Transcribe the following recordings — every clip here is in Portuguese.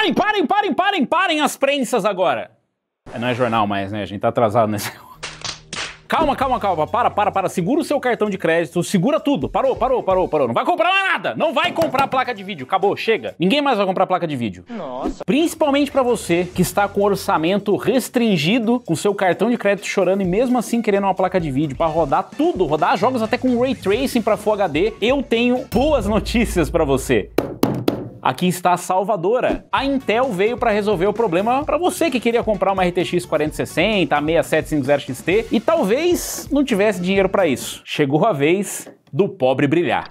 Parem, parem, parem, parem, parem as prensas agora. É, não é jornal mais, né? A gente tá atrasado nesse. Calma, calma, calma. Para, para, para. Segura o seu cartão de crédito, segura tudo. Parou, parou, parou, parou. Não vai comprar mais nada. Não vai comprar placa de vídeo. Acabou, chega. Ninguém mais vai comprar placa de vídeo. Nossa. Principalmente para você que está com orçamento restringido, com seu cartão de crédito chorando e mesmo assim querendo uma placa de vídeo para rodar tudo, rodar jogos até com ray tracing para Full HD. Eu tenho boas notícias para você. Aqui está a salvadora. A Intel veio para resolver o problema para você que queria comprar uma RTX 4060, a 6750XT e talvez não tivesse dinheiro para isso. Chegou a vez do pobre brilhar.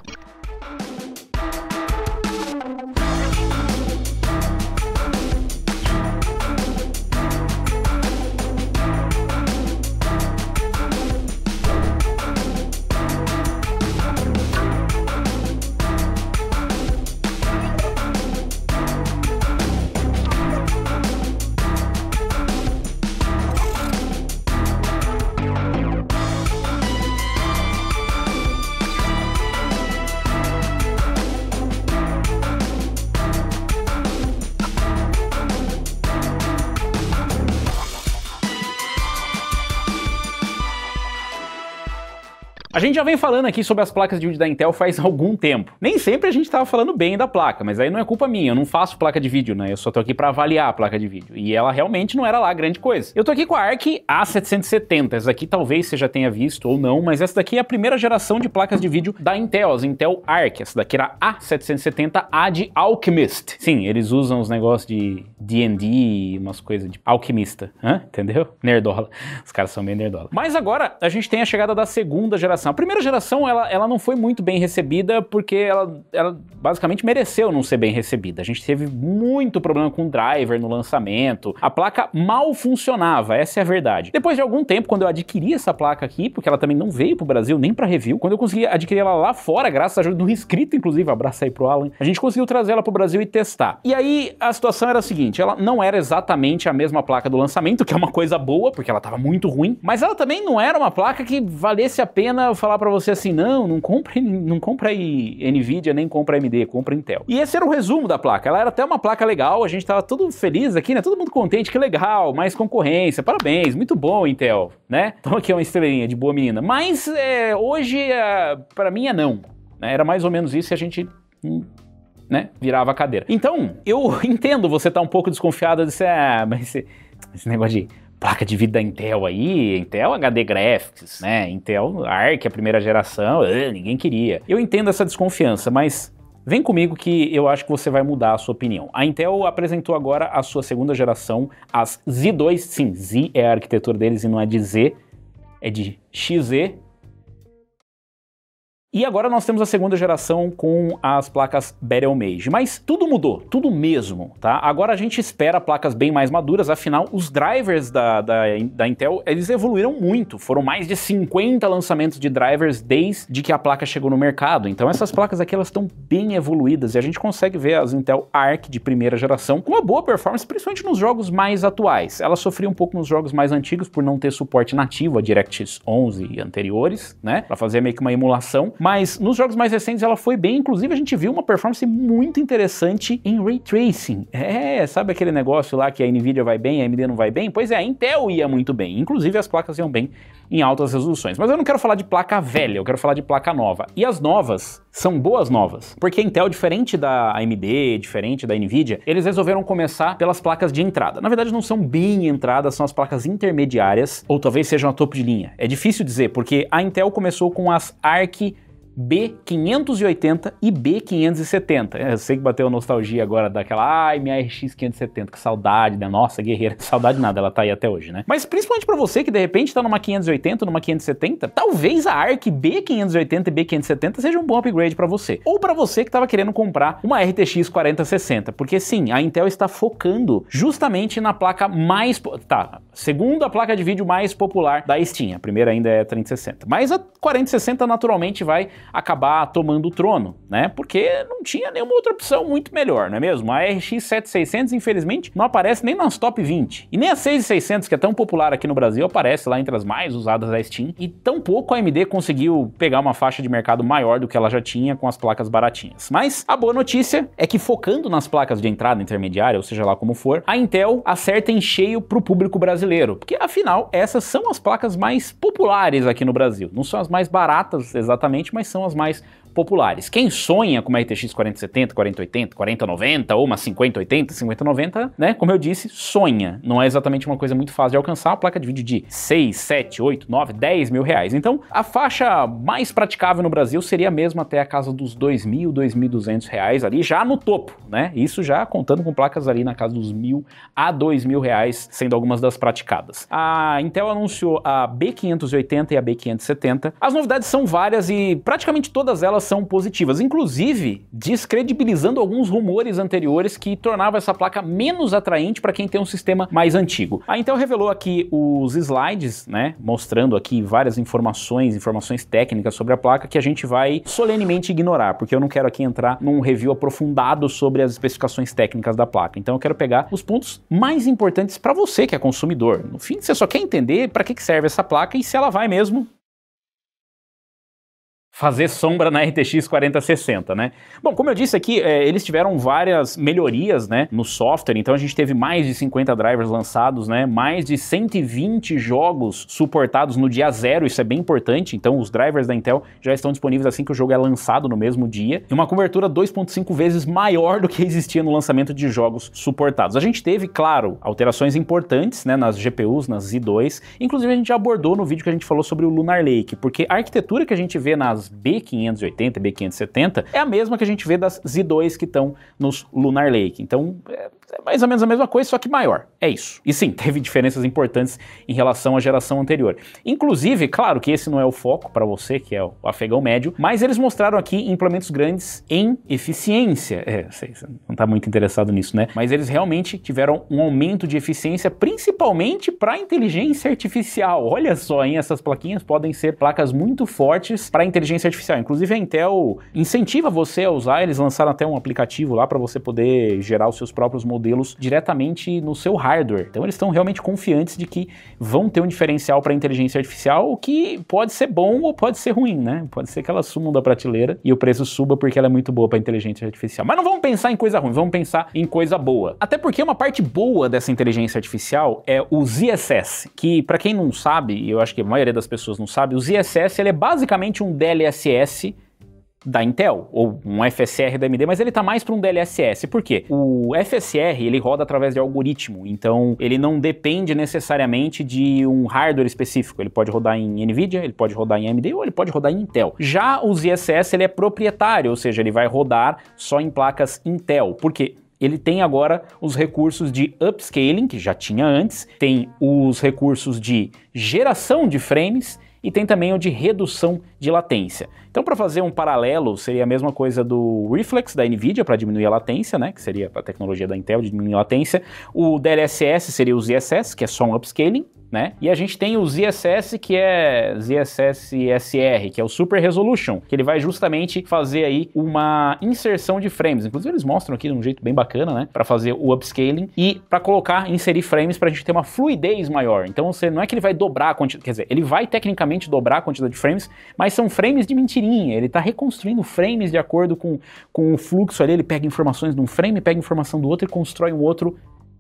A gente já vem falando aqui sobre as placas de vídeo da Intel faz algum tempo. Nem sempre a gente estava falando bem da placa, mas aí não é culpa minha, eu não faço placa de vídeo, né? Eu só tô aqui para avaliar a placa de vídeo. E ela realmente não era lá grande coisa. Eu tô aqui com a ARC A770. Essa daqui talvez você já tenha visto ou não, mas essa daqui é a primeira geração de placas de vídeo da Intel, as Intel Arc. Essa daqui era A770, a de Alchemist. Sim, eles usam os negócios de D&D, umas coisas de alquimista, Hã? entendeu? Nerdola. Os caras são bem nerdola. Mas agora a gente tem a chegada da segunda geração geração. A primeira geração, ela, ela não foi muito bem recebida porque ela, ela basicamente mereceu não ser bem recebida. A gente teve muito problema com o driver no lançamento. A placa mal funcionava, essa é a verdade. Depois de algum tempo, quando eu adquiri essa placa aqui, porque ela também não veio pro Brasil nem para review, quando eu consegui adquirir ela lá fora, graças à ajuda do inscrito, inclusive, abraço aí pro Alan, a gente conseguiu trazer ela pro Brasil e testar. E aí a situação era a seguinte, ela não era exatamente a mesma placa do lançamento, que é uma coisa boa, porque ela tava muito ruim, mas ela também não era uma placa que valesse a pena falar para você assim, não, não compra, não compra aí Nvidia, nem compra AMD, compra Intel. E esse era o resumo da placa. Ela era até uma placa legal, a gente tava todo feliz aqui, né? Todo mundo contente, que legal, mais concorrência, parabéns, muito bom Intel, né? Então aqui é uma estrelinha de boa menina. Mas é, hoje, é, para mim é não. Né? Era mais ou menos isso e a gente... Hum, né? Virava a cadeira. Então, eu entendo você estar tá um pouco desconfiado de ser, ah, mas esse, esse negócio de placa de vida da Intel aí, Intel HD Graphics, né? Intel Arc, a primeira geração, ninguém queria. Eu entendo essa desconfiança, mas Vem comigo que eu acho que você vai mudar a sua opinião. A Intel apresentou agora a sua segunda geração, as Z2, sim, Z é a arquitetura deles e não é de Z, é de XZ, e agora nós temos a segunda geração com as placas Beryl Mage. Mas tudo mudou, tudo mesmo, tá? Agora a gente espera placas bem mais maduras, afinal os drivers da, da, da Intel, eles evoluíram muito. Foram mais de 50 lançamentos de drivers desde que a placa chegou no mercado. Então essas placas aqui, elas estão bem evoluídas e a gente consegue ver as Intel Arc de primeira geração com uma boa performance, principalmente nos jogos mais atuais. Ela sofria um pouco nos jogos mais antigos por não ter suporte nativo a DirectX 11 e anteriores, né? Para fazer meio que uma emulação. Mas nos jogos mais recentes ela foi bem, inclusive a gente viu uma performance muito interessante em Ray Tracing. É, sabe aquele negócio lá que a NVIDIA vai bem, a AMD não vai bem? Pois é, a Intel ia muito bem, inclusive as placas iam bem em altas resoluções. Mas eu não quero falar de placa velha, eu quero falar de placa nova. E as novas são boas novas, porque a Intel, diferente da AMD, diferente da NVIDIA, eles resolveram começar pelas placas de entrada. Na verdade, não são bem entradas, são as placas intermediárias, ou talvez sejam a topo de linha. É difícil dizer, porque a Intel começou com as ARC B580 e B570. É, eu sei que bateu a nostalgia agora daquela, ai, minha RX 570, que saudade, né? Nossa, guerreira, saudade nada, ela tá aí até hoje, né? Mas principalmente para você que de repente tá numa 580, numa 570, talvez a ARC B580 e B570 seja um bom upgrade para você. Ou para você que tava querendo comprar uma RTX 4060, porque sim, a Intel está focando justamente na placa mais, tá, segunda placa de vídeo mais popular da Steam. A primeira ainda é a 3060, mas a 4060 naturalmente vai acabar tomando o trono, né? Porque não tinha nenhuma outra opção muito melhor, não é mesmo? A RX 7600, infelizmente, não aparece nem nas top 20. E nem a 6600, que é tão popular aqui no Brasil, aparece lá entre as mais usadas da Steam. E tampouco a AMD conseguiu pegar uma faixa de mercado maior do que ela já tinha com as placas baratinhas. Mas a boa notícia é que focando nas placas de entrada intermediária, ou seja lá como for, a Intel acerta em cheio para o público brasileiro, porque afinal essas são as placas mais populares aqui no Brasil. Não são as mais baratas exatamente, mas são são as mais populares. Quem sonha com uma RTX 4070, 4080, 4090 ou uma 5080, 5090, né, como eu disse, sonha. Não é exatamente uma coisa muito fácil de alcançar, uma placa de vídeo de 6, 7, 8, 9, 10 mil reais. Então, a faixa mais praticável no Brasil seria mesmo até a casa dos 2 mil, 2.200 reais ali, já no topo, né? Isso já contando com placas ali na casa dos mil a 2 mil reais, sendo algumas das praticadas. A Intel anunciou a B580 e a B570. As novidades são várias e praticamente todas elas elas são positivas, inclusive descredibilizando alguns rumores anteriores que tornava essa placa menos atraente para quem tem um sistema mais antigo. A Intel revelou aqui os slides, né, mostrando aqui várias informações, informações técnicas sobre a placa que a gente vai solenemente ignorar, porque eu não quero aqui entrar num review aprofundado sobre as especificações técnicas da placa. Então eu quero pegar os pontos mais importantes para você que é consumidor. No fim, você só quer entender para que serve essa placa e se ela vai mesmo fazer sombra na RTX 4060, né? Bom, como eu disse aqui, é, eles tiveram várias melhorias, né, no software, então a gente teve mais de 50 drivers lançados, né, mais de 120 jogos suportados no dia zero, isso é bem importante, então os drivers da Intel já estão disponíveis assim que o jogo é lançado no mesmo dia, e uma cobertura 2.5 vezes maior do que existia no lançamento de jogos suportados. A gente teve, claro, alterações importantes, né, nas GPUs, nas Z2, inclusive a gente já abordou no vídeo que a gente falou sobre o Lunar Lake, porque a arquitetura que a gente vê nas das B580 e B570 é a mesma que a gente vê das Z2 que estão nos Lunar Lake. Então, é, é mais ou menos a mesma coisa, só que maior. É isso. E sim, teve diferenças importantes em relação à geração anterior. Inclusive, claro que esse não é o foco para você, que é o afegão médio, mas eles mostraram aqui implementos grandes em eficiência. É, sei, você não está muito interessado nisso, né? Mas eles realmente tiveram um aumento de eficiência, principalmente para inteligência artificial. Olha só, hein? Essas plaquinhas podem ser placas muito fortes para inteligência inteligência artificial. Inclusive a Intel incentiva você a usar, eles lançaram até um aplicativo lá para você poder gerar os seus próprios modelos diretamente no seu hardware. Então eles estão realmente confiantes de que vão ter um diferencial para inteligência artificial, o que pode ser bom ou pode ser ruim, né? Pode ser que elas sumam da prateleira e o preço suba porque ela é muito boa para inteligência artificial. Mas não vamos pensar em coisa ruim, vamos pensar em coisa boa. Até porque uma parte boa dessa inteligência artificial é o ZSS, que para quem não sabe, e eu acho que a maioria das pessoas não sabe, o ZSS ele é basicamente um DL DLSS da Intel, ou um FSR da AMD, mas ele está mais para um DLSS. Por quê? O FSR, ele roda através de algoritmo, então ele não depende necessariamente de um hardware específico. Ele pode rodar em NVIDIA, ele pode rodar em AMD ou ele pode rodar em Intel. Já o ZSS, ele é proprietário, ou seja, ele vai rodar só em placas Intel. Por quê? ele tem agora os recursos de upscaling, que já tinha antes, tem os recursos de geração de frames e tem também o de redução de latência, então, para fazer um paralelo, seria a mesma coisa do Reflex da NVIDIA para diminuir a latência, né? Que seria a tecnologia da Intel de diminuir a latência. O DLSS seria o ZSS, que é só um upscaling, né? E a gente tem o ZSS, que é ZSSR, que é o Super Resolution, que ele vai justamente fazer aí uma inserção de frames. Inclusive eles mostram aqui de um jeito bem bacana, né, para fazer o upscaling e para colocar, inserir frames para a gente ter uma fluidez maior. Então você não é que ele vai dobrar a quantidade, quer dizer, ele vai tecnicamente dobrar a quantidade de frames, mas são frames de mentirinha ele está reconstruindo frames de acordo com, com o fluxo ali, ele pega informações de um frame, pega informação do outro e constrói um outro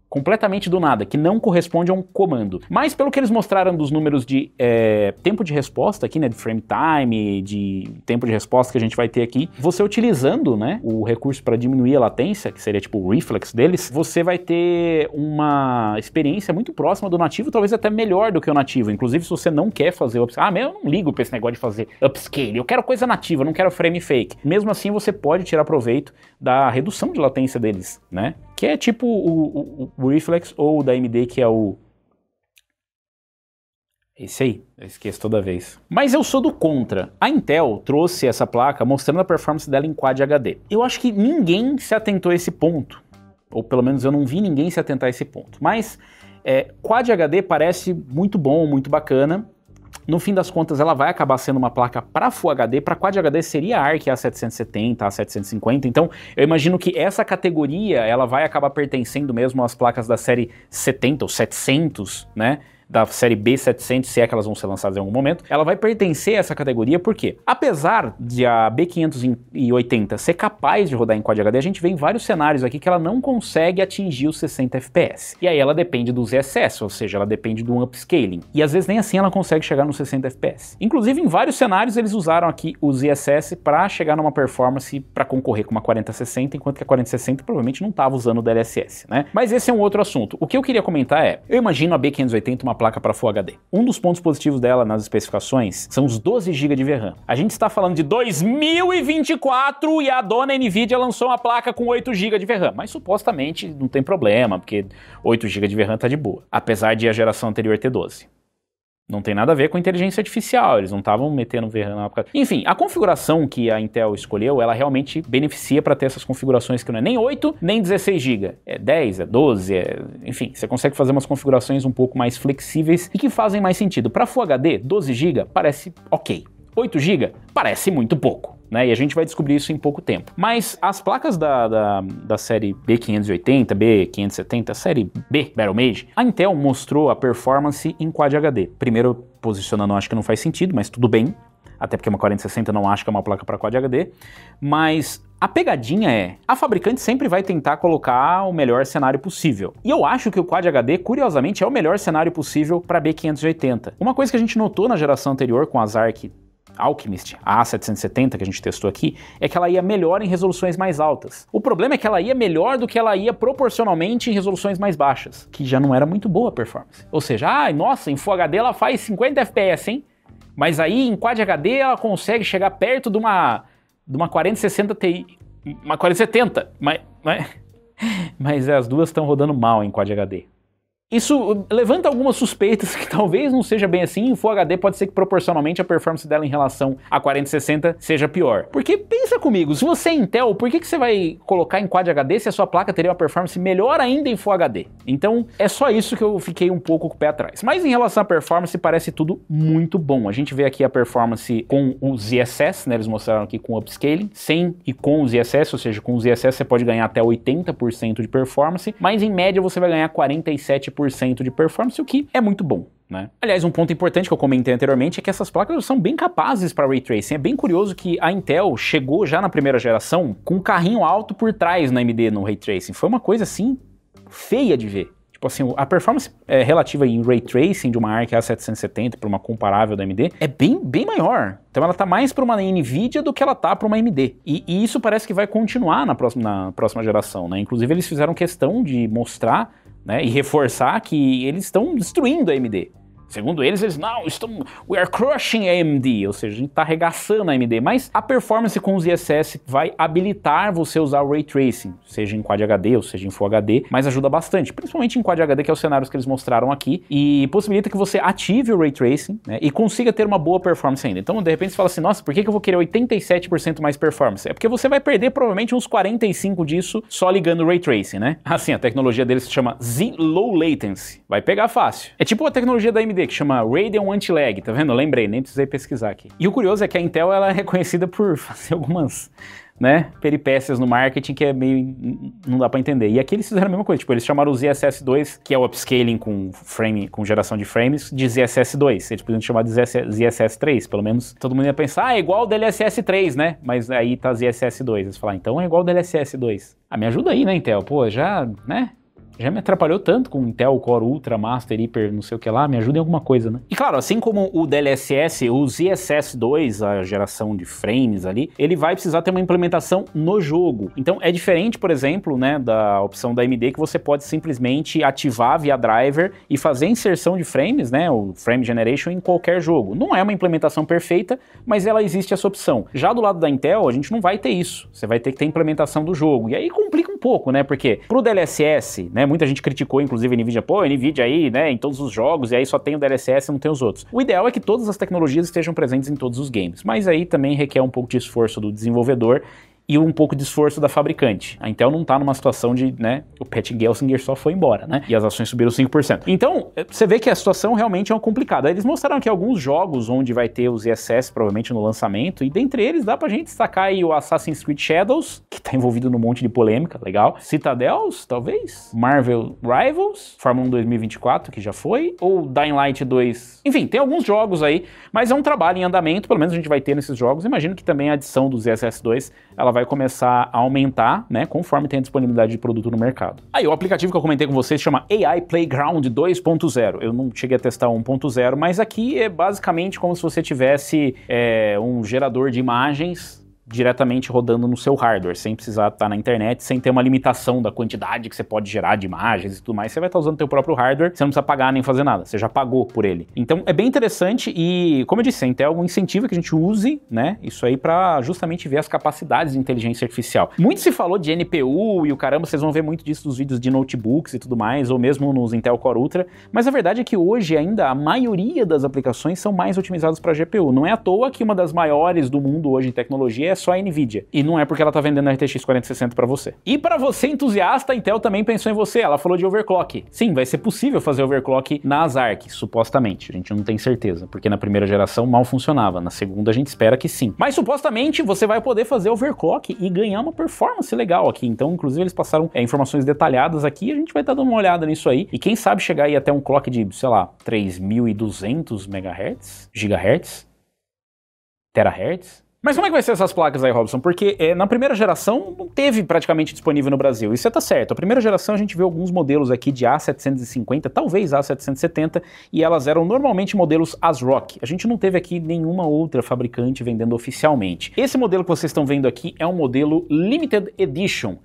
completamente do nada, que não corresponde a um comando. Mas pelo que eles mostraram dos números de é, tempo de resposta aqui, né, de frame time, de tempo de resposta que a gente vai ter aqui, você utilizando, né, o recurso para diminuir a latência, que seria tipo o reflex deles, você vai ter uma experiência muito próxima do nativo, talvez até melhor do que o nativo. Inclusive, se você não quer fazer upscale, ah, meu, eu não ligo para esse negócio de fazer upscale, eu quero coisa nativa, eu não quero frame fake. Mesmo assim, você pode tirar proveito da redução de latência deles, né? que é tipo o, o, o Reflex ou o da AMD, que é o esse aí, eu esqueço toda vez. Mas eu sou do contra. A Intel trouxe essa placa mostrando a performance dela em Quad HD. Eu acho que ninguém se atentou a esse ponto. Ou pelo menos eu não vi ninguém se atentar a esse ponto. Mas é, Quad HD parece muito bom, muito bacana no fim das contas ela vai acabar sendo uma placa para Full HD, para Quad HD seria a ARC A770, A750, então eu imagino que essa categoria ela vai acabar pertencendo mesmo às placas da série 70 ou 700, né? da série B700, se é que elas vão ser lançadas em algum momento, ela vai pertencer a essa categoria porque, apesar de a B580 ser capaz de rodar em Quad HD, a gente vê em vários cenários aqui que ela não consegue atingir os 60 FPS. E aí ela depende do ZSS, ou seja, ela depende do upscaling. E às vezes nem assim ela consegue chegar nos 60 FPS. Inclusive, em vários cenários eles usaram aqui o ZSS para chegar numa performance para concorrer com uma 4060, enquanto que a 4060 provavelmente não estava usando o DLSS, né? Mas esse é um outro assunto. O que eu queria comentar é, eu imagino a B580 uma placa para Full HD. Um dos pontos positivos dela nas especificações são os 12 GB de VRAM. A gente está falando de 2024 e a dona Nvidia lançou uma placa com 8 GB de VRAM, mas supostamente não tem problema, porque 8 GB de VRAM tá de boa, apesar de a geração anterior ter 12. Não tem nada a ver com inteligência artificial, eles não estavam metendo ver na época. Enfim, a configuração que a Intel escolheu, ela realmente beneficia para ter essas configurações que não é nem 8, nem 16 GB. É 10, é 12, é... enfim, você consegue fazer umas configurações um pouco mais flexíveis e que fazem mais sentido. Para Full HD, 12 GB parece ok. 8 GB parece muito pouco né? E a gente vai descobrir isso em pouco tempo. Mas as placas da, da, da série B580, B570, série B Battle Mage, a Intel mostrou a performance em Quad HD. Primeiro posicionando, acho que não faz sentido, mas tudo bem. Até porque uma 4060 não acho que é uma placa para Quad HD. Mas a pegadinha é, a fabricante sempre vai tentar colocar o melhor cenário possível. E eu acho que o Quad HD, curiosamente, é o melhor cenário possível para B580. Uma coisa que a gente notou na geração anterior com as ARC Alchemist, a A770 que a gente testou aqui, é que ela ia melhor em resoluções mais altas. O problema é que ela ia melhor do que ela ia proporcionalmente em resoluções mais baixas, que já não era muito boa a performance. Ou seja, ah, nossa, em Full HD ela faz 50 FPS, hein? Mas aí em Quad HD ela consegue chegar perto de uma, de uma 4060 Ti, uma 4070, mas, mas, mas as duas estão rodando mal em Quad HD. Isso levanta algumas suspeitas que talvez não seja bem assim, em Full HD pode ser que proporcionalmente a performance dela em relação a 4060 seja pior. Porque pensa comigo, se você é Intel, por que, que você vai colocar em Quad HD se a sua placa teria uma performance melhor ainda em Full HD? Então é só isso que eu fiquei um pouco com o pé atrás. Mas em relação à performance parece tudo muito bom. A gente vê aqui a performance com o ZSS, né, eles mostraram aqui com o upscaling, sem e com o ZSS, ou seja, com o ZSS você pode ganhar até 80% de performance, mas em média você vai ganhar 47% de performance, o que é muito bom. Né? Aliás, um ponto importante que eu comentei anteriormente é que essas placas são bem capazes para ray tracing. É bem curioso que a Intel chegou já na primeira geração com um carrinho alto por trás na AMD no ray tracing. Foi uma coisa assim feia de ver. Tipo assim, a performance é, relativa em ray tracing de uma ARC A770 para uma comparável da AMD é bem, bem maior. Então ela está mais para uma Nvidia do que ela está para uma AMD. E, e, isso parece que vai continuar na próxima, na próxima geração, né? Inclusive eles fizeram questão de mostrar né? E reforçar que eles estão destruindo a AMD. Segundo eles, eles não, estão, we are crushing AMD, ou seja, a gente está arregaçando a AMD, mas a performance com os ISS vai habilitar você usar o Ray Tracing, seja em Quad HD ou seja em Full HD, mas ajuda bastante, principalmente em Quad HD, que é os cenários que eles mostraram aqui, e possibilita que você ative o Ray Tracing né, e consiga ter uma boa performance ainda. Então, de repente, você fala assim, nossa, por que eu vou querer 87% mais performance? É porque você vai perder provavelmente uns 45% disso só ligando o Ray Tracing, né? Assim, a tecnologia deles se chama Z-Low Latency, vai pegar fácil. É tipo a tecnologia da AMD que chama Radeon Anti-Lag, tá vendo? Eu lembrei, nem precisei pesquisar aqui. E o curioso é que a Intel ela é reconhecida por fazer algumas né, peripécias no marketing que é meio... não dá para entender. E aqui eles fizeram a mesma coisa, tipo, eles chamaram o ZSS2, que é o upscaling com frame, com geração de frames, de ZSS2. Eles podiam chamar de ZSS3, pelo menos todo mundo ia pensar, ah, é igual o DLSS3, é né? Mas aí tá ZSS2. Eles falaram, ah, então é igual o DLSS2. É ah, me ajuda aí, né, Intel? Pô, já, né? já me atrapalhou tanto com Intel Core Ultra, Master, Hyper, não sei o que lá, me ajuda em alguma coisa, né? E claro, assim como o DLSS, o ZSS2, a geração de frames ali, ele vai precisar ter uma implementação no jogo. Então é diferente, por exemplo, né, da opção da AMD que você pode simplesmente ativar via driver e fazer inserção de frames, né, o frame generation em qualquer jogo. Não é uma implementação perfeita, mas ela existe essa opção. Já do lado da Intel, a gente não vai ter isso. Você vai ter que ter implementação do jogo. E aí complica um pouco, né? Porque pro DLSS, né, Muita gente criticou, inclusive, a NVIDIA. Pô, a NVIDIA aí, né, em todos os jogos, e aí só tem o DLSS e não tem os outros. O ideal é que todas as tecnologias estejam presentes em todos os games, mas aí também requer um pouco de esforço do desenvolvedor e um pouco de esforço da fabricante. A Intel não está numa situação de, né, o Pat Gelsinger só foi embora, né, e as ações subiram 5%. Então, eh, você vê que a situação realmente é uma complicada. Eles mostraram que alguns jogos onde vai ter os ISS provavelmente no lançamento, e dentre eles dá pra gente destacar aí o Assassin's Creed Shadows, que tá envolvido num monte de polêmica, legal. Citadels, talvez. Marvel Rivals, Fórmula 1 2024, que já foi, ou Dying Light 2. Enfim, tem alguns jogos aí, mas é um trabalho em andamento, pelo menos a gente vai ter nesses jogos. Imagino que também a adição dos ISS 2, ela vai vai começar a aumentar, né, conforme tem a disponibilidade de produto no mercado. Aí o aplicativo que eu comentei com vocês chama AI Playground 2.0. Eu não cheguei a testar 1.0, mas aqui é basicamente como se você tivesse é, um gerador de imagens diretamente rodando no seu hardware, sem precisar estar tá na internet, sem ter uma limitação da quantidade que você pode gerar de imagens e tudo mais. Você vai estar tá usando o seu próprio hardware, você não precisa pagar nem fazer nada, você já pagou por ele. Então é bem interessante e, como eu disse, tem algum incentivo que a gente use, né, isso aí para justamente ver as capacidades de inteligência artificial. Muito se falou de NPU e o caramba, vocês vão ver muito disso nos vídeos de notebooks e tudo mais, ou mesmo nos Intel Core Ultra, mas a verdade é que hoje ainda a maioria das aplicações são mais otimizadas para GPU. Não é à toa que uma das maiores do mundo hoje em tecnologia é só a Nvidia. E não é porque ela tá vendendo a RTX 4060 para você. E para você entusiasta, a Intel também pensou em você. Ela falou de overclock. Sim, vai ser possível fazer overclock nas ARC, supostamente. A gente não tem certeza, porque na primeira geração mal funcionava. Na segunda a gente espera que sim. Mas supostamente você vai poder fazer overclock e ganhar uma performance legal aqui. Então, inclusive, eles passaram é, informações detalhadas aqui. A gente vai estar tá dando uma olhada nisso aí. E quem sabe chegar aí até um clock de, sei lá, 3200 MHz, GHz, terahertz, mas como é que vai ser essas placas aí, Robson? Porque é, na primeira geração não teve praticamente disponível no Brasil. Isso é tá certo. A primeira geração a gente vê alguns modelos aqui de A750, talvez A770, e elas eram normalmente modelos ASRock. A gente não teve aqui nenhuma outra fabricante vendendo oficialmente. Esse modelo que vocês estão vendo aqui é um modelo Limited Edition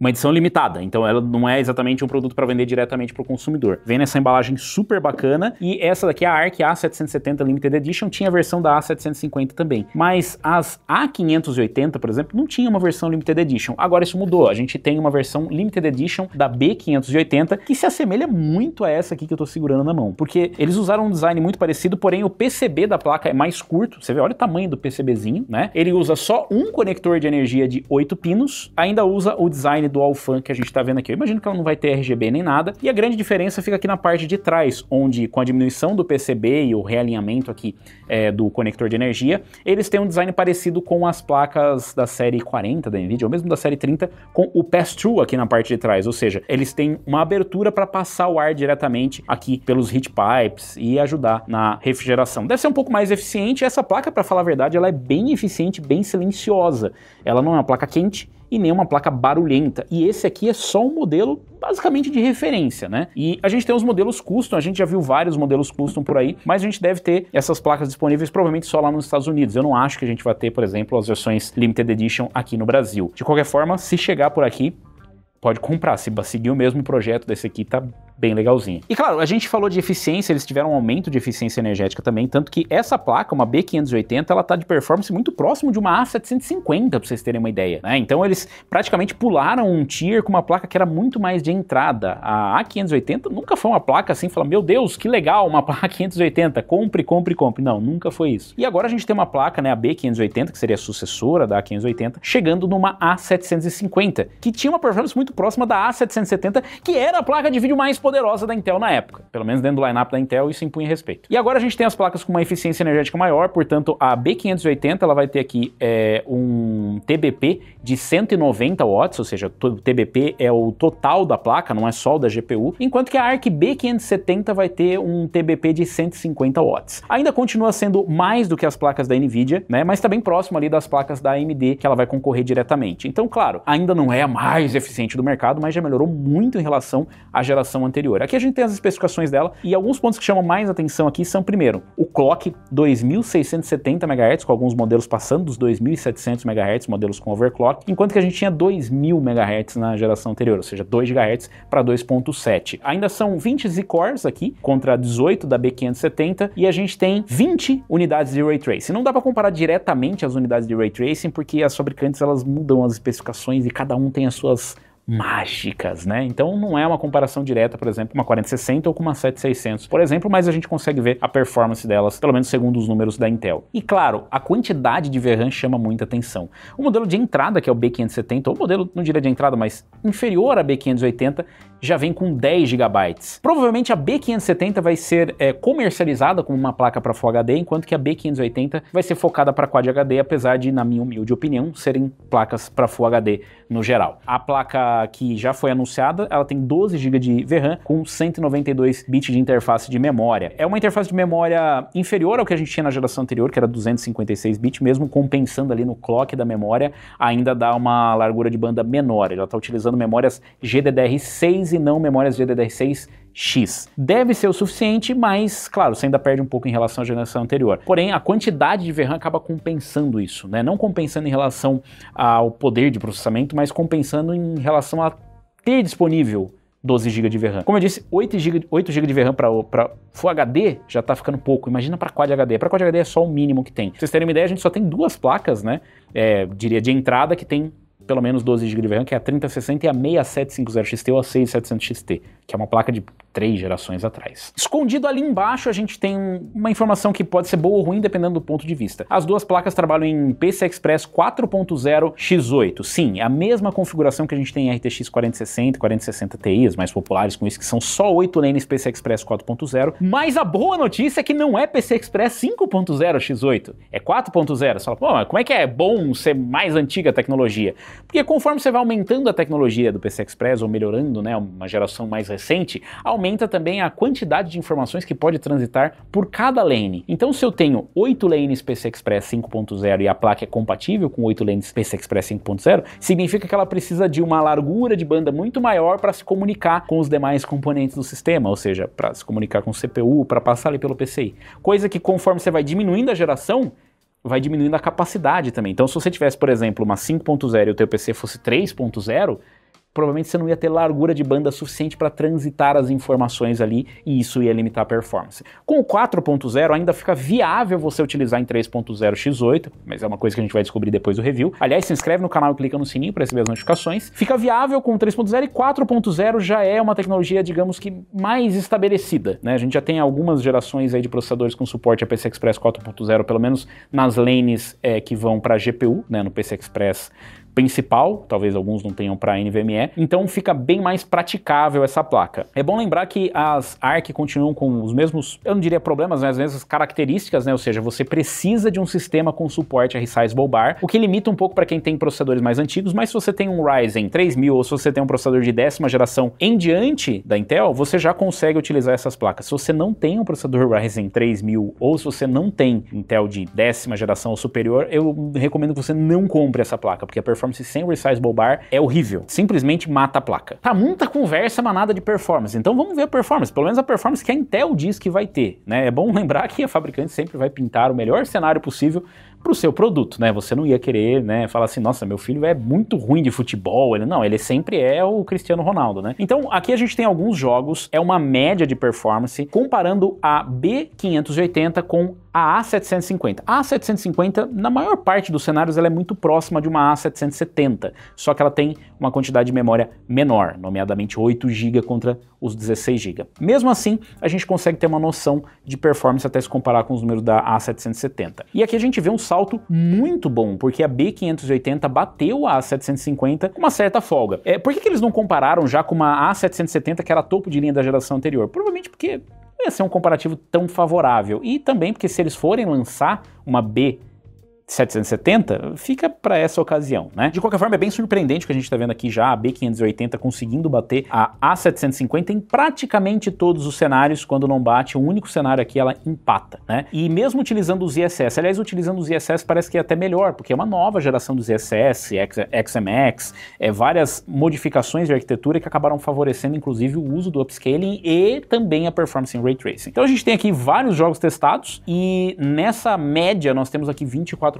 uma edição limitada, então ela não é exatamente um produto para vender diretamente para o consumidor. Vem nessa embalagem super bacana e essa daqui, a ARC A770 Limited Edition, tinha a versão da A750 também, mas as A580, por exemplo, não tinha uma versão Limited Edition. Agora isso mudou, a gente tem uma versão Limited Edition da B580 que se assemelha muito a essa aqui que eu estou segurando na mão, porque eles usaram um design muito parecido, porém o PCB da placa é mais curto, você vê, olha o tamanho do PCBzinho, né? Ele usa só um conector de energia de 8 pinos, ainda usa o design do Alfan que a gente está vendo aqui. Eu imagino que ela não vai ter RGB nem nada. E a grande diferença fica aqui na parte de trás, onde com a diminuição do PCB e o realinhamento aqui é, do conector de energia, eles têm um design parecido com as placas da série 40 da NVIDIA, ou mesmo da série 30, com o pass-through aqui na parte de trás, ou seja, eles têm uma abertura para passar o ar diretamente aqui pelos heat pipes e ajudar na refrigeração. Deve ser um pouco mais eficiente, essa placa, para falar a verdade, ela é bem eficiente, bem silenciosa. Ela não é uma placa quente, e nem uma placa barulhenta. E esse aqui é só um modelo basicamente de referência, né? E a gente tem os modelos custom, a gente já viu vários modelos custom por aí, mas a gente deve ter essas placas disponíveis provavelmente só lá nos Estados Unidos. Eu não acho que a gente vai ter, por exemplo, as versões limited edition aqui no Brasil. De qualquer forma, se chegar por aqui, pode comprar. Se seguir o mesmo projeto desse aqui, tá bem legalzinha. E claro, a gente falou de eficiência, eles tiveram um aumento de eficiência energética também, tanto que essa placa, uma B580, ela tá de performance muito próximo de uma A750, para vocês terem uma ideia, né? Então eles praticamente pularam um tier com uma placa que era muito mais de entrada. A A580 nunca foi uma placa assim, falar, meu Deus, que legal, uma placa 580, compre, compre, compre. Não, nunca foi isso. E agora a gente tem uma placa, né, a B580, que seria a sucessora da A580, chegando numa A750, que tinha uma performance muito próxima da A770, que era a placa de vídeo mais poderosa da Intel na época. Pelo menos dentro do lineup da Intel, isso impunha respeito. E agora a gente tem as placas com uma eficiência energética maior, portanto a B580 ela vai ter aqui é, um TBP de 190 watts, ou seja, o TBP é o total da placa, não é só o da GPU, enquanto que a ARC B570 vai ter um TBP de 150 watts. Ainda continua sendo mais do que as placas da NVIDIA, né, mas está bem próximo ali das placas da AMD, que ela vai concorrer diretamente. Então, claro, ainda não é a mais eficiente do mercado, mas já melhorou muito em relação à geração anterior Aqui a gente tem as especificações dela e alguns pontos que chamam mais atenção aqui são, primeiro, o clock 2670 MHz, com alguns modelos passando dos 2700 MHz, modelos com overclock, enquanto que a gente tinha 2000 MHz na geração anterior, ou seja, 2 GHz para 2.7. Ainda são 20 Z-cores aqui, contra 18 da B570, e a gente tem 20 unidades de Ray Tracing. Não dá para comparar diretamente as unidades de Ray Tracing, porque as fabricantes elas mudam as especificações e cada um tem as suas mágicas, né? Então não é uma comparação direta, por exemplo, com uma 4060 ou com uma 7600, por exemplo, mas a gente consegue ver a performance delas, pelo menos segundo os números da Intel. E claro, a quantidade de VRAM chama muita atenção. O modelo de entrada, que é o B570, ou modelo, não diria de entrada, mas inferior a B580, já vem com 10 GB. Provavelmente a B570 vai ser é, comercializada como uma placa para Full HD, enquanto que a B580 vai ser focada para Quad HD, apesar de, na minha humilde opinião, serem placas para Full HD no geral. A placa que já foi anunciada, ela tem 12 GB de VRAM com 192 bits de interface de memória. É uma interface de memória inferior ao que a gente tinha na geração anterior, que era 256 bits, mesmo compensando ali no clock da memória, ainda dá uma largura de banda menor. Ela está utilizando memórias GDDR6 e não memórias DDR6X. Deve ser o suficiente, mas, claro, você ainda perde um pouco em relação à geração anterior. Porém, a quantidade de VRAM acaba compensando isso, né? Não compensando em relação ao poder de processamento, mas compensando em relação a ter disponível 12 GB de VRAM. Como eu disse, 8 GB, 8 GB de VRAM para Full HD já tá ficando pouco. Imagina para Quad HD. Para Quad HD é só o mínimo que tem. Pra vocês terem uma ideia, a gente só tem duas placas, né? É, diria de entrada que tem pelo menos 12 GB de RAM, que é a 3060 e a 6750XT ou a 6700XT, que é uma placa de três gerações atrás. Escondido ali embaixo, a gente tem uma informação que pode ser boa ou ruim, dependendo do ponto de vista. As duas placas trabalham em PCI Express 4.0 X8. Sim, é a mesma configuração que a gente tem em RTX 4060 e 4060 Ti, as mais populares com isso, que são só 8 lanes PCI Express 4.0, mas a boa notícia é que não é PCI Express 5.0 X8, é 4.0. Você fala, pô, mas como é que é bom ser mais antiga a tecnologia? Porque conforme você vai aumentando a tecnologia do PC Express ou melhorando, né, uma geração mais recente, aumenta também a quantidade de informações que pode transitar por cada lane. Então, se eu tenho 8 lanes PC Express 5.0 e a placa é compatível com 8 lanes PC Express 5.0, significa que ela precisa de uma largura de banda muito maior para se comunicar com os demais componentes do sistema, ou seja, para se comunicar com o CPU, para passar ali pelo PCI. Coisa que conforme você vai diminuindo a geração, vai diminuindo a capacidade também. Então, se você tivesse, por exemplo, uma 5.0 e o teu PC fosse 3.0, provavelmente você não ia ter largura de banda suficiente para transitar as informações ali e isso ia limitar a performance. Com o 4.0 ainda fica viável você utilizar em 3.0 x8, mas é uma coisa que a gente vai descobrir depois do review. Aliás, se inscreve no canal e clica no sininho para receber as notificações. Fica viável com 3.0 e 4.0 já é uma tecnologia, digamos que mais estabelecida, né? A gente já tem algumas gerações aí de processadores com suporte a PC Express 4.0, pelo menos nas lanes é, que vão para GPU, né, no PC Express principal, talvez alguns não tenham para NVMe, então fica bem mais praticável essa placa. É bom lembrar que as ARC continuam com os mesmos, eu não diria problemas, mas as mesmas características, né? Ou seja, você precisa de um sistema com suporte resizable bar, o que limita um pouco para quem tem processadores mais antigos, mas se você tem um Ryzen 3000 ou se você tem um processador de décima geração em diante da Intel, você já consegue utilizar essas placas. Se você não tem um processador Ryzen 3000 ou se você não tem Intel de décima geração ou superior, eu recomendo que você não compre essa placa, porque a performance performance sem resizable bar é horrível. Simplesmente mata a placa. Tá muita conversa manada de performance, então vamos ver a performance, pelo menos a performance que a Intel diz que vai ter, né? É bom lembrar que a fabricante sempre vai pintar o melhor cenário possível para o seu produto, né? Você não ia querer, né, falar assim, nossa, meu filho é muito ruim de futebol, ele não, ele sempre é o Cristiano Ronaldo, né? Então, aqui a gente tem alguns jogos, é uma média de performance comparando a B580 com a A750. A A750, na maior parte dos cenários, ela é muito próxima de uma A770, só que ela tem uma quantidade de memória menor, nomeadamente 8 GB contra os 16 GB. Mesmo assim, a gente consegue ter uma noção de performance até se comparar com os números da A770. E aqui a gente vê um salto muito bom, porque a B580 bateu a A750 com uma certa folga. É, por que, que eles não compararam já com uma A770 que era topo de linha da geração anterior? Provavelmente porque não ia ser um comparativo tão favorável. E também porque se eles forem lançar uma B 770 fica para essa ocasião, né? De qualquer forma, é bem surpreendente que a gente está vendo aqui já a B580 conseguindo bater a A750 em praticamente todos os cenários, quando não bate, o único cenário aqui ela empata, né? E mesmo utilizando os ISS, aliás, utilizando os ISS parece que é até melhor, porque é uma nova geração dos ISS, XMX, é, várias modificações de arquitetura que acabaram favorecendo, inclusive, o uso do upscaling e também a performance em Ray Tracing. Então a gente tem aqui vários jogos testados e nessa média nós temos aqui 24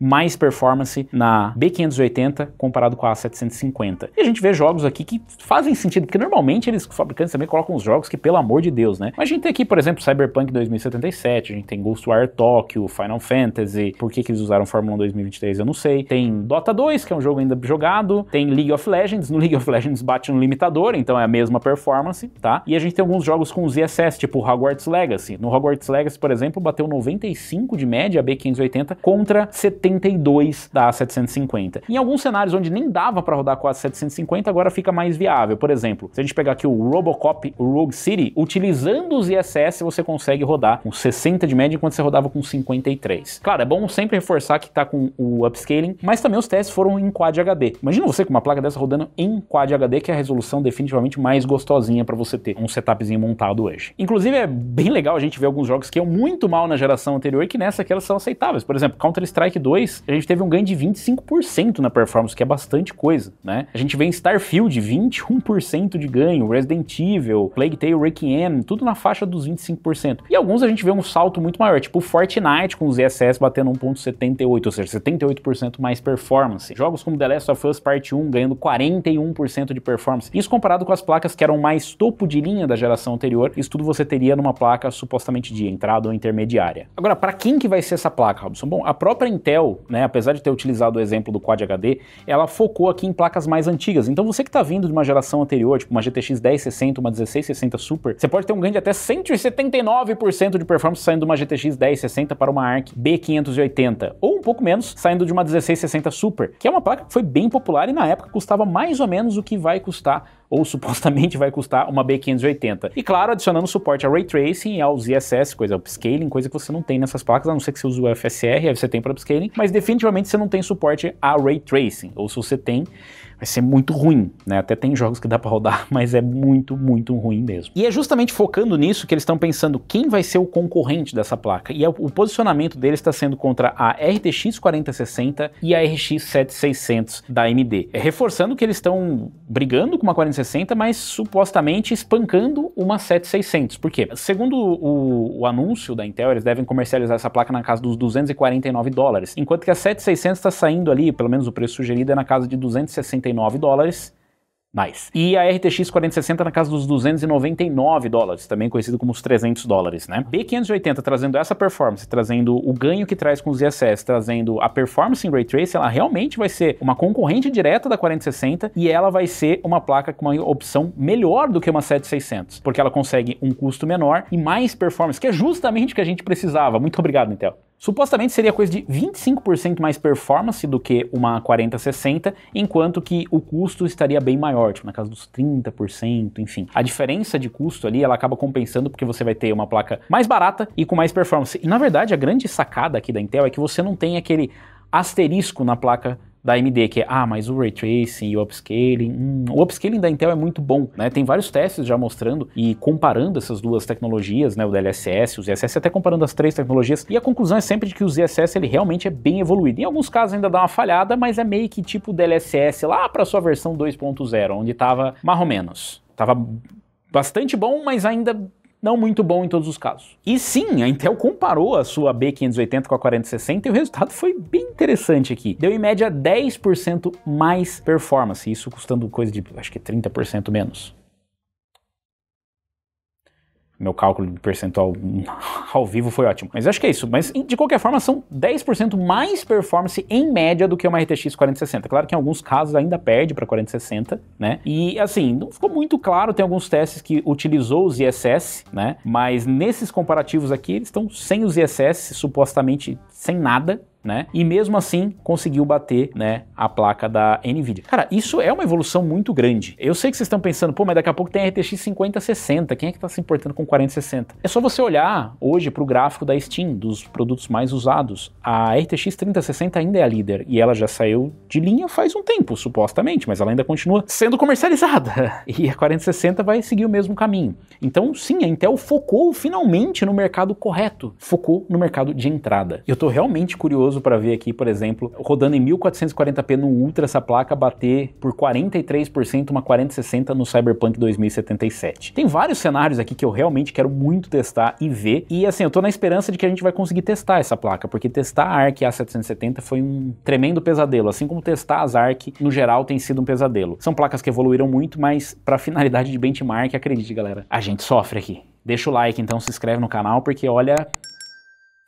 mais performance na B580 comparado com a A750. E a gente vê jogos aqui que fazem sentido, porque normalmente eles, fabricantes também colocam os jogos que, pelo amor de Deus, né? Mas a gente tem aqui, por exemplo, Cyberpunk 2077, a gente tem Ghostwire Tokyo, Final Fantasy, por que, que eles usaram Fórmula 1 2023, eu não sei. Tem Dota 2, que é um jogo ainda jogado, tem League of Legends, no League of Legends bate no limitador, então é a mesma performance, tá? E a gente tem alguns jogos com ZSS, tipo Hogwarts Legacy. No Hogwarts Legacy, por exemplo, bateu 95 de média, a B580 contra 72 da A750. Em alguns cenários onde nem dava para rodar com a A750, agora fica mais viável. Por exemplo, se a gente pegar aqui o Robocop Rogue City, utilizando os ISS você consegue rodar com 60 de média enquanto você rodava com 53. Claro, é bom sempre reforçar que está com o upscaling, mas também os testes foram em Quad HD. Imagina você com uma placa dessa rodando em Quad HD, que é a resolução definitivamente mais gostosinha para você ter um setupzinho montado hoje. Inclusive é bem legal a gente ver alguns jogos que iam muito mal na geração anterior e que nessa aqui elas são aceitáveis. Por exemplo, exemplo, Counter-Strike 2, a gente teve um ganho de 25% na performance, que é bastante coisa, né? A gente vê em Starfield 21% de ganho, Resident Evil, Plague Tale Requiem, tudo na faixa dos 25%. E alguns a gente vê um salto muito maior, tipo Fortnite com os ESS batendo 1.78, ou seja, 78% mais performance. Jogos como The Last of Us Part 1 ganhando 41% de performance. Isso comparado com as placas que eram mais topo de linha da geração anterior, isso tudo você teria numa placa supostamente de entrada ou intermediária. Agora, para quem que vai ser essa placa, Robson? Bom, a própria Intel, né, apesar de ter utilizado o exemplo do Quad HD, ela focou aqui em placas mais antigas. Então, você que está vindo de uma geração anterior, tipo uma GTX 1060, uma 1660 Super, você pode ter um ganho de até 179% de performance saindo de uma GTX 1060 para uma ARC B580, ou um pouco menos, saindo de uma 1660 Super, que é uma placa que foi bem popular e na época custava mais ou menos o que vai custar ou supostamente vai custar uma B580. E claro, adicionando suporte a Ray Tracing e ao ZSS, coisa upscaling, coisa que você não tem nessas placas, a não ser que você use o FSR, aí você tem para upscaling, mas definitivamente você não tem suporte a Ray Tracing, ou se você tem, vai ser muito ruim, né? Até tem jogos que dá para rodar, mas é muito, muito ruim mesmo. E é justamente focando nisso que eles estão pensando quem vai ser o concorrente dessa placa. E é o posicionamento deles está sendo contra a RTX 4060 e a RX 7600 da AMD. É reforçando que eles estão brigando com uma 4060, mas supostamente espancando uma 7600. Por quê? Segundo o, o anúncio da Intel, eles devem comercializar essa placa na casa dos 249 dólares, enquanto que a 7600 está saindo ali, pelo menos o preço sugerido é na casa de 269 299 dólares. Nice. E a RTX 4060 na casa dos 299 dólares, também conhecido como os 300 dólares, né? B580 trazendo essa performance, trazendo o ganho que traz com os ISS, trazendo a performance em Ray Trace, ela realmente vai ser uma concorrente direta da 4060 e ela vai ser uma placa com uma opção melhor do que uma 7600, porque ela consegue um custo menor e mais performance, que é justamente o que a gente precisava. Muito obrigado, Intel. Supostamente seria coisa de 25% mais performance do que uma 4060, enquanto que o custo estaria bem maior, tipo na casa dos 30%, enfim. A diferença de custo ali, ela acaba compensando porque você vai ter uma placa mais barata e com mais performance. E na verdade, a grande sacada aqui da Intel é que você não tem aquele asterisco na placa da AMD, que é, ah, mas o Ray Tracing e o Upscaling, hum, o Upscaling da Intel é muito bom, né? Tem vários testes já mostrando e comparando essas duas tecnologias, né? O DLSS, o ZSS, até comparando as três tecnologias, e a conclusão é sempre de que o ZSS, ele realmente é bem evoluído. Em alguns casos ainda dá uma falhada, mas é meio que tipo o DLSS lá para sua versão 2.0, onde tava mais ou menos. Tava bastante bom, mas ainda não muito bom em todos os casos. E sim, a Intel comparou a sua B580 com a 4060 e o resultado foi bem interessante aqui. Deu em média 10% mais performance, isso custando coisa de acho que 30% menos meu cálculo de percentual ao vivo foi ótimo. Mas acho que é isso. Mas de qualquer forma, são 10% mais performance em média do que uma RTX 4060. Claro que em alguns casos ainda perde para 4060, né? E assim, não ficou muito claro, tem alguns testes que utilizou os ISS, né? Mas nesses comparativos aqui, eles estão sem os ISS, supostamente sem nada, né? E mesmo assim conseguiu bater, né, a placa da Nvidia. Cara, isso é uma evolução muito grande. Eu sei que vocês estão pensando, pô, mas daqui a pouco tem a RTX 5060, quem é que tá se importando com 4060? É só você olhar hoje pro gráfico da Steam, dos produtos mais usados. A RTX 3060 ainda é a líder e ela já saiu de linha faz um tempo, supostamente, mas ela ainda continua sendo comercializada. E a 4060 vai seguir o mesmo caminho. Então, sim, a Intel focou finalmente no mercado correto, focou no mercado de entrada. Eu tô realmente curioso curioso para ver aqui, por exemplo, rodando em 1440p no Ultra, essa placa bater por 43% uma 4060 no Cyberpunk 2077. Tem vários cenários aqui que eu realmente quero muito testar e ver, e assim, eu tô na esperança de que a gente vai conseguir testar essa placa, porque testar a ARC A770 foi um tremendo pesadelo, assim como testar as ARC no geral tem sido um pesadelo. São placas que evoluíram muito, mas para finalidade de benchmark, acredite galera, a gente sofre aqui. Deixa o like, então se inscreve no canal, porque olha,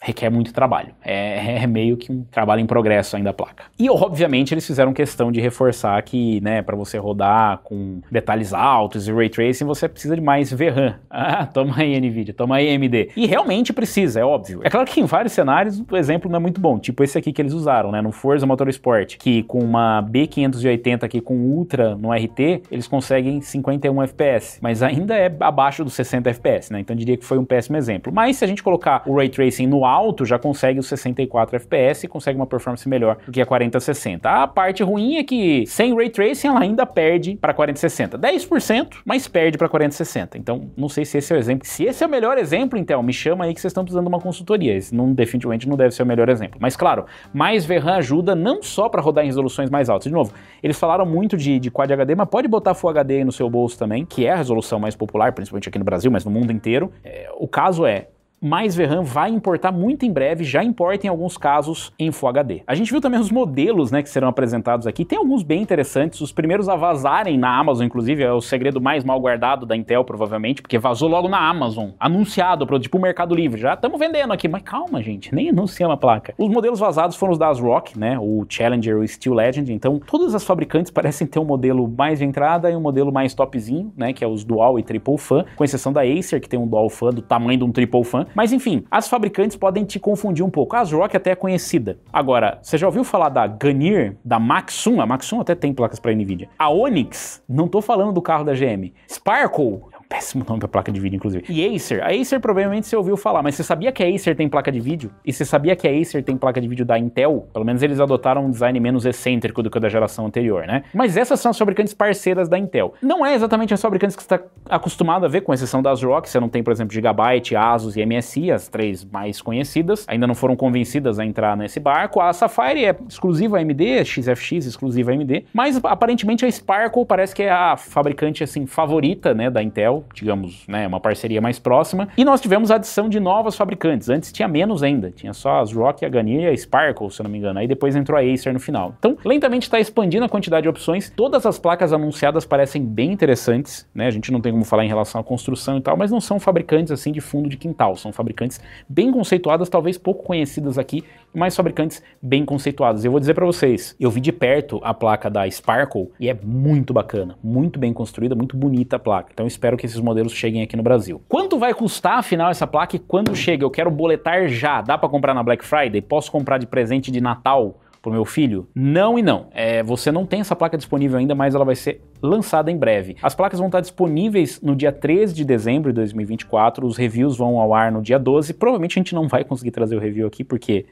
requer muito trabalho. É, é, meio que um trabalho em progresso ainda a placa. E obviamente eles fizeram questão de reforçar que, né, para você rodar com detalhes altos e ray tracing, você precisa de mais VRAM. Ah, toma aí Nvidia, toma aí AMD. E realmente precisa, é óbvio. É claro que em vários cenários o exemplo não é muito bom, tipo esse aqui que eles usaram, né, no Forza Motorsport, que com uma B580 aqui com Ultra no RT, eles conseguem 51 FPS, mas ainda é abaixo dos 60 FPS, né? Então eu diria que foi um péssimo exemplo. Mas se a gente colocar o ray tracing no alto, alto já consegue os 64 FPS e consegue uma performance melhor do que a 4060. A parte ruim é que sem ray tracing ela ainda perde para 4060, 10%, mas perde para 4060. Então, não sei se esse é o exemplo. Se esse é o melhor exemplo, então me chama aí que vocês estão precisando de uma consultoria. Esse não definitivamente não deve ser o melhor exemplo. Mas claro, mais VRAM ajuda não só para rodar em resoluções mais altas. De novo, eles falaram muito de, de Quad HD, mas pode botar Full HD aí no seu bolso também, que é a resolução mais popular, principalmente aqui no Brasil, mas no mundo inteiro. É, o caso é, mais VRAM vai importar muito em breve, já importa em alguns casos em Full HD. A gente viu também os modelos né, que serão apresentados aqui, tem alguns bem interessantes, os primeiros a vazarem na Amazon, inclusive, é o segredo mais mal guardado da Intel, provavelmente, porque vazou logo na Amazon, anunciado para tipo, o Mercado Livre, já estamos vendendo aqui, mas calma gente, nem anunciamos a placa. Os modelos vazados foram os da ASRock, né, o Challenger e o Steel Legend, então todas as fabricantes parecem ter um modelo mais de entrada e um modelo mais topzinho, né, que é os Dual e Triple Fan, com exceção da Acer, que tem um Dual Fan do tamanho de um Triple Fan, mas enfim, as fabricantes podem te confundir um pouco. A ASRock até é conhecida. Agora, você já ouviu falar da Ganir, da Maxum? A Maxum até tem placas para NVIDIA. A Onix, não tô falando do carro da GM. Sparkle Péssimo nome pra placa de vídeo, inclusive. E Acer. A Acer provavelmente você ouviu falar, mas você sabia que a Acer tem placa de vídeo? E você sabia que a Acer tem placa de vídeo da Intel? Pelo menos eles adotaram um design menos excêntrico do que o da geração anterior, né? Mas essas são as fabricantes parceiras da Intel. Não é exatamente as fabricantes que você está acostumado a ver, com exceção das ROG, você não tem, por exemplo, Gigabyte, Asus e MSI, as três mais conhecidas. Ainda não foram convencidas a entrar nesse barco. A Safari é exclusiva AMD, XFX exclusiva AMD, mas aparentemente a Sparkle parece que é a fabricante assim favorita, né, da Intel Intel, digamos, né, uma parceria mais próxima. E nós tivemos a adição de novas fabricantes. Antes tinha menos ainda, tinha só as Rock, a Garnier e a Sparkle, se eu não me engano. Aí depois entrou a Acer no final. Então, lentamente está expandindo a quantidade de opções. Todas as placas anunciadas parecem bem interessantes, né? A gente não tem como falar em relação à construção e tal, mas não são fabricantes assim de fundo de quintal, são fabricantes bem conceituadas, talvez pouco conhecidas aqui mas fabricantes bem conceituados. Eu vou dizer para vocês, eu vi de perto a placa da Sparkle e é muito bacana, muito bem construída, muito bonita a placa. Então espero que esses modelos cheguem aqui no Brasil. Quanto vai custar afinal essa placa e quando chega? Eu quero boletar já. Dá para comprar na Black Friday? Posso comprar de presente de Natal? pro meu filho? Não e não. É, você não tem essa placa disponível ainda, mas ela vai ser lançada em breve. As placas vão estar disponíveis no dia 13 de dezembro de 2024, os reviews vão ao ar no dia 12. Provavelmente a gente não vai conseguir trazer o review aqui, porque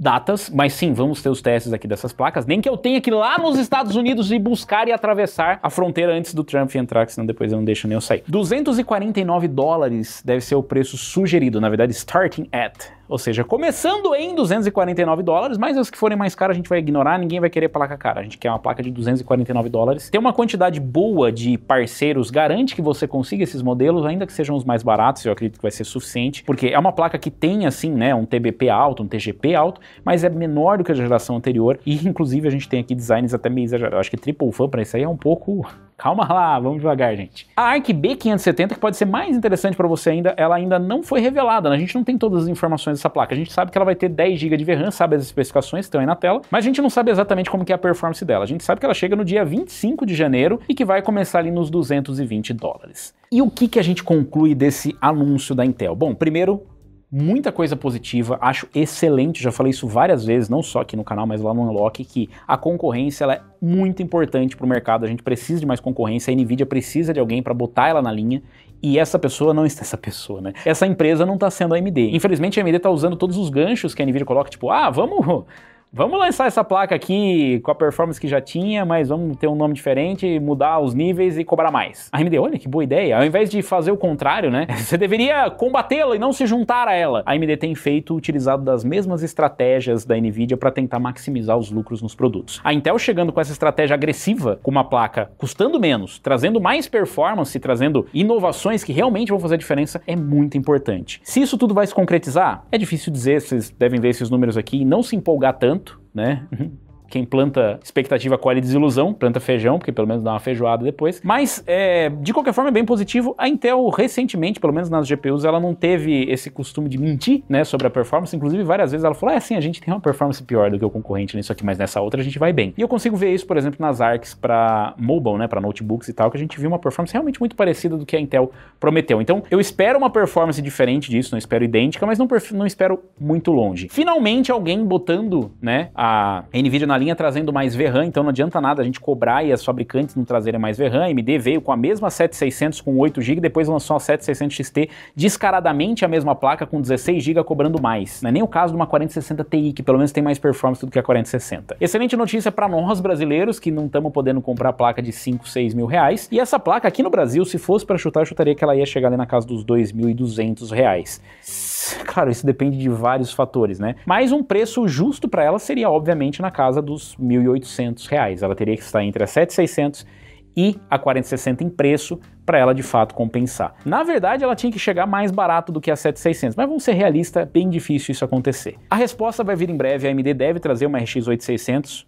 datas, mas sim, vamos ter os testes aqui dessas placas, nem que eu tenha que ir lá nos Estados Unidos e buscar e atravessar a fronteira antes do Trump entrar, que senão depois eu não deixo nem eu sair. 249 dólares deve ser o preço sugerido, na verdade, starting at. Ou seja, começando em 249 dólares, mas as que forem mais caras a gente vai ignorar, ninguém vai querer placa cara. A gente quer uma placa de 249 dólares. tem uma quantidade boa de parceiros garante que você consiga esses modelos, ainda que sejam os mais baratos, eu acredito que vai ser suficiente, porque é uma placa que tem assim, né, um TBP alto, um TGP alto, mas é menor do que a geração anterior e inclusive a gente tem aqui designs até meio exagerados. Acho que triple fan para isso aí é um pouco Calma lá, vamos devagar, gente. A ARC B570, que pode ser mais interessante para você ainda, ela ainda não foi revelada, né? a gente não tem todas as informações dessa placa. A gente sabe que ela vai ter 10 GB de VRAM, sabe as especificações que estão aí na tela, mas a gente não sabe exatamente como que é a performance dela. A gente sabe que ela chega no dia 25 de janeiro e que vai começar ali nos 220 dólares. E o que, que a gente conclui desse anúncio da Intel? Bom, primeiro, muita coisa positiva, acho excelente, já falei isso várias vezes, não só aqui no canal, mas lá no Unlock, que a concorrência é muito importante para o mercado, a gente precisa de mais concorrência, a NVIDIA precisa de alguém para botar ela na linha, e essa pessoa não está essa pessoa, né? Essa empresa não está sendo a AMD. Infelizmente a AMD está usando todos os ganchos que a Nvidia coloca, tipo, ah, vamos vamos lançar essa placa aqui com a performance que já tinha, mas vamos ter um nome diferente, mudar os níveis e cobrar mais. A AMD, olha que boa ideia. Ao invés de fazer o contrário, né? Você deveria combatê-la e não se juntar a ela. A AMD tem feito utilizado das mesmas estratégias da Nvidia para tentar maximizar os lucros nos produtos. A Intel chegando com essa estratégia agressiva, com uma placa custando menos, trazendo mais performance, trazendo inovações que realmente vão fazer diferença, é muito importante. Se isso tudo vai se concretizar, é difícil dizer, vocês devem ver esses números aqui e não se empolgar tanto né? Quem planta expectativa colhe desilusão, planta feijão, porque pelo menos dá uma feijoada depois. Mas, é, de qualquer forma, é bem positivo. A Intel, recentemente, pelo menos nas GPUs, ela não teve esse costume de mentir, né, sobre a performance. Inclusive, várias vezes ela falou, é assim, sim, a gente tem uma performance pior do que o concorrente nisso aqui, mas nessa outra a gente vai bem. E eu consigo ver isso, por exemplo, nas ARCs para mobile, né, para notebooks e tal, que a gente viu uma performance realmente muito parecida do que a Intel prometeu. Então, eu espero uma performance diferente disso, não espero idêntica, mas não, não espero muito longe. Finalmente, alguém botando, né, a NVIDIA na linha trazendo mais VRAM, então não adianta nada a gente cobrar e as fabricantes não trazerem mais VRAM. A AMD veio com a mesma 7600 com 8 GB, depois lançou a 7600 XT descaradamente a mesma placa com 16 GB cobrando mais. Não é nem o caso de uma 4060 Ti, que pelo menos tem mais performance do que a 4060. Excelente notícia para nós brasileiros que não estamos podendo comprar placa de 5, 6 mil reais. E essa placa aqui no Brasil, se fosse para chutar, eu chutaria que ela ia chegar ali na casa dos 2.200 reais claro, isso depende de vários fatores, né? Mas um preço justo para ela seria, obviamente, na casa dos R$ 1.800. Ela teria que estar entre a 7.600 e a 4060 em preço para ela de fato compensar. Na verdade, ela tinha que chegar mais barato do que a 7600, mas vamos ser realistas, bem difícil isso acontecer. A resposta vai vir em breve, a AMD deve trazer uma RX 8600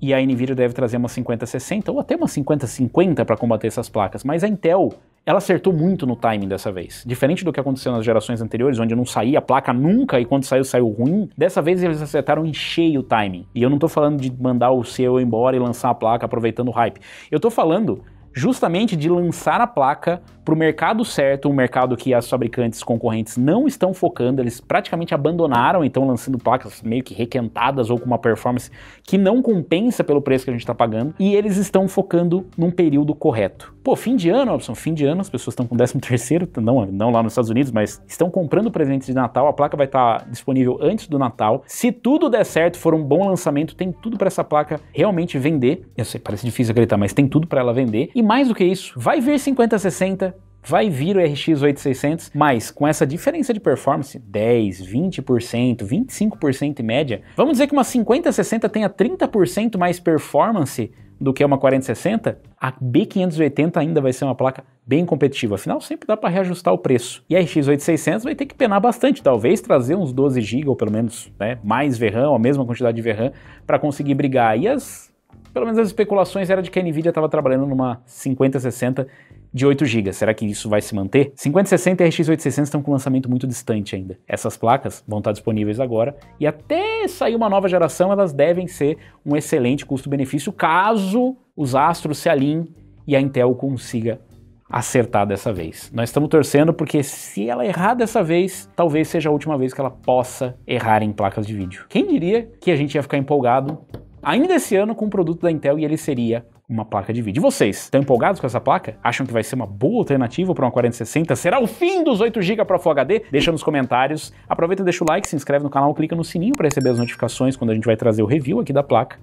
e a Nvidia deve trazer uma 5060 ou até uma 5050 para combater essas placas, mas a Intel ela acertou muito no timing dessa vez. Diferente do que aconteceu nas gerações anteriores, onde não saía a placa nunca e quando saiu, saiu ruim, dessa vez eles acertaram em cheio o timing. E eu não tô falando de mandar o CEO embora e lançar a placa aproveitando o hype. Eu tô falando justamente de lançar a placa para o mercado certo, um mercado que as fabricantes concorrentes não estão focando, eles praticamente abandonaram, então lançando placas meio que requentadas ou com uma performance que não compensa pelo preço que a gente está pagando, e eles estão focando num período correto. Pô, fim de ano, Robson, fim de ano, as pessoas estão com 13 terceiro, não, não lá nos Estados Unidos, mas estão comprando presentes de Natal, a placa vai estar tá disponível antes do Natal. Se tudo der certo, for um bom lançamento, tem tudo para essa placa realmente vender. Eu sei, parece difícil acreditar, mas tem tudo para ela vender. E mais do que isso, vai vir 5060, vai vir o RX 8600, mas com essa diferença de performance, 10, 20%, 25% em média, vamos dizer que uma 5060 tenha 30% mais performance do que uma 4060, a B580 ainda vai ser uma placa bem competitiva, afinal sempre dá para reajustar o preço. E a RX 8600 vai ter que penar bastante, talvez trazer uns 12 GB ou pelo menos né, mais VRAM, a mesma quantidade de VRAM, para conseguir brigar. E as pelo menos as especulações era de que a Nvidia estava trabalhando numa 5060 de 8 GB. Será que isso vai se manter? 5060 e RX 860 estão com um lançamento muito distante ainda. Essas placas vão estar disponíveis agora e até sair uma nova geração, elas devem ser um excelente custo-benefício caso os astros se alinhem e a Intel consiga acertar dessa vez. Nós estamos torcendo porque se ela errar dessa vez, talvez seja a última vez que ela possa errar em placas de vídeo. Quem diria que a gente ia ficar empolgado ainda esse ano com um produto da Intel e ele seria uma placa de vídeo. E vocês, estão empolgados com essa placa? Acham que vai ser uma boa alternativa para uma 4060? Será o fim dos 8GB para Full HD? Deixa nos comentários. Aproveita e deixa o like, se inscreve no canal, clica no sininho para receber as notificações quando a gente vai trazer o review aqui da placa.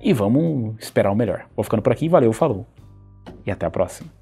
E vamos esperar o melhor. Vou ficando por aqui, valeu, falou e até a próxima.